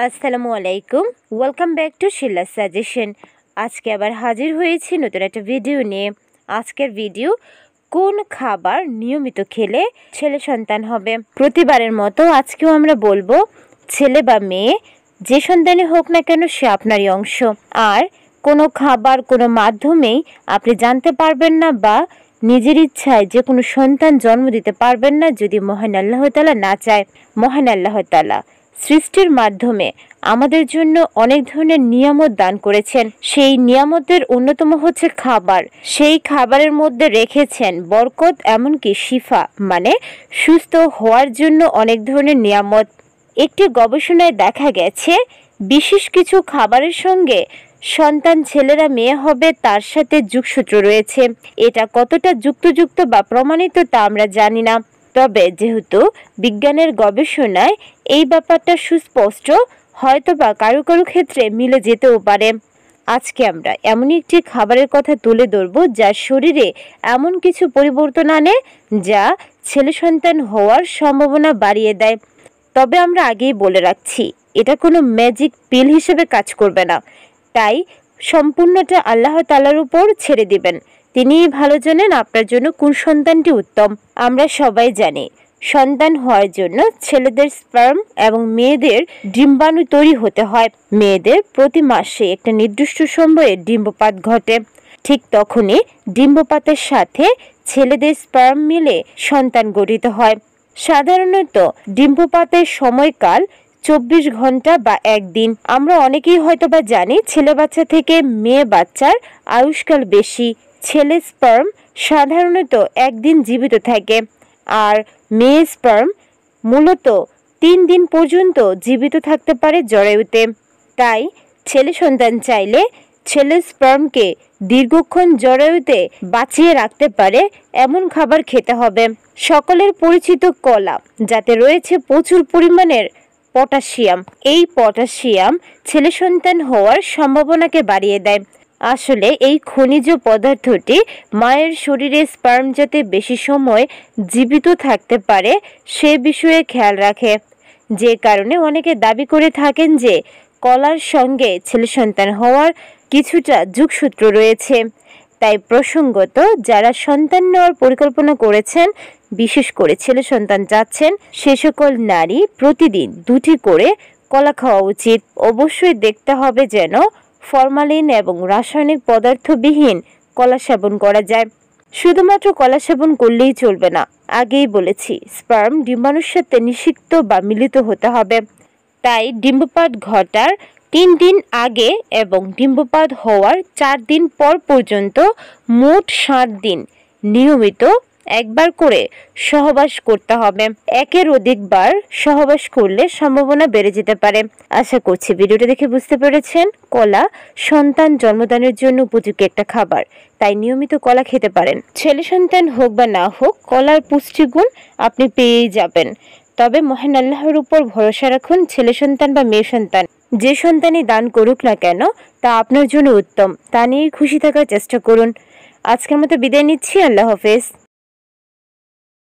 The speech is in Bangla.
আসসালামু আলাইকুম ওয়েলকাম ব্যাক টু শিল্লা সাজেশন আজকে আবার হাজির হয়েছি নতুন একটা ভিডিও নিয়ে আজকের ভিডিও কোন খাবার নিয়মিত খেলে ছেলে সন্তান হবে প্রতিবারের মতো আজকেও আমরা বলবো ছেলে বা মেয়ে যে সন্তানই হোক না কেন সে আপনারই অংশ আর কোনো খাবার কোনো মাধ্যমেই আপনি জানতে পারবেন না বা নিজের ইচ্ছায় যে কোনো সন্তান জন্ম দিতে পারবেন না যদি মহান আল্লাহতালা না চায় মহান আল্লাহতালা সৃষ্টির মাধ্যমে আমাদের জন্য অনেক ধরনের নিয়ামত দান করেছেন সেই নিয়ামতের অন্যতম হচ্ছে খাবার সেই খাবারের মধ্যে রেখেছেন বরকত এমনকি শিফা মানে সুস্থ হওয়ার জন্য অনেক ধরনের নিয়ামত একটি গবেষণায় দেখা গেছে বিশেষ কিছু খাবারের সঙ্গে সন্তান ছেলেরা মেয়ে হবে তার সাথে যুগসূত্র রয়েছে এটা কতটা যুক্তযুক্ত বা প্রমাণিত তা আমরা জানি না তবে যেহেতু বিজ্ঞানের গবেষণায় এই ব্যাপারটা সুস্পষ্ট হয়তো বা কারো কারো ক্ষেত্রে মিলে যেতেও পারে আজকে আমরা এমনই একটি খাবারের কথা তুলে ধরব যা শরীরে এমন কিছু পরিবর্তন আনে যা ছেলে সন্তান হওয়ার সম্ভাবনা বাড়িয়ে দেয় তবে আমরা আগেই বলে রাখছি এটা কোনো ম্যাজিক পিল হিসেবে কাজ করবে না তাই সম্পূর্ণটা আল্লাহ তালার উপর ছেড়ে দিবেন তিনিই ভালো জানেন আপনার জন্য কোন সন্তানটি উত্তম আমরা সবাই জানি সন্তান হওয়ার জন্য ছেলেদের স্পার্ম এবং মেয়েদের ডিম্বাণু তৈরি হতে হয় মেয়েদের প্রতি মাসে একটা নির্দিষ্ট সময়ে ডিম্বপাত ঘটে ঠিক তখনই ডিম্বপাতের সাথে ছেলেদের স্পার্ম মিলে সন্তান গঠিত হয় সাধারণত ডিম্বপাতের সময়কাল চব্বিশ ঘন্টা বা একদিন আমরা অনেকেই হয়তো বা জানি ছেলে বাচ্চা থেকে মেয়ে বাচ্চার আয়ুষ্কাল বেশি ছেলে স্পার্ম সাধারণত একদিন জীবিত থাকে আর মেয়ে স্পার্ম মূলত তিন দিন পর্যন্ত জীবিত থাকতে পারে জরায়ুতে তাই ছেলে সন্তান চাইলে ছেলে স্পার্মকে দীর্ঘক্ষণ জরায়ুতে বাঁচিয়ে রাখতে পারে এমন খাবার খেতে হবে সকলের পরিচিত কলা যাতে রয়েছে প্রচুর পরিমাণের পটাশিয়াম এই পটাশিয়াম ছেলে সন্তান হওয়ার সম্ভাবনাকে বাড়িয়ে দেয় আসলে এই খনিজ পদার্থটি মায়ের শরীরে স্পার্ম যাতে বেশি সময় জীবিত থাকতে পারে সে বিষয়ে খেয়াল রাখে যে কারণে অনেকে দাবি করে থাকেন যে কলার সঙ্গে ছেলে সন্তান হওয়ার কিছুটা যুগসূত্র রয়েছে তাই প্রসঙ্গত যারা সন্তান নেওয়ার পরিকল্পনা করেছেন বিশেষ করে ছেলে সন্তান যাচ্ছেন সে সকল নারী প্রতিদিন দুটি করে কলা খাওয়া উচিত অবশ্যই দেখতে হবে যেন ফরমালিন এবং রাসায়নিক পদার্থবিহীন কলা সেবন করা যায় শুধুমাত্র কলা সেবন করলেই চলবে না আগেই বলেছি স্পার্ম ডিম্বাণুর সাথে নিষিক্ত বা মিলিত হতে হবে তাই ডিম্বপাত ঘটার তিন দিন আগে এবং ডিম্বপাত হওয়ার চার দিন পর পর্যন্ত মোট সাত দিন নিয়মিত একবার করে সহবাস করতে হবে একের অধিকবার সহবাস করলে সম্ভাবনা বেড়ে যেতে পারে আশা করছি ভিডিওটা দেখে বুঝতে পেরেছেন কলা সন্তান জন্মদানের জন্য উপযোগী একটা খাবার তাই নিয়মিত কলা খেতে পারেন ছেলে সন্তান হোক বা না হোক কলার পুষ্টিগুণ আপনি পেয়েই যাবেন তবে মহান আল্লাহর উপর ভরসা রাখুন ছেলে সন্তান বা মেয়ে সন্তান যে সন্তানই দান করুক না কেন তা আপনার জন্য উত্তম তা নিয়েই খুশি থাকার চেষ্টা করুন আজকের মতো বিদায় নিচ্ছি আল্লাহ হাফেজ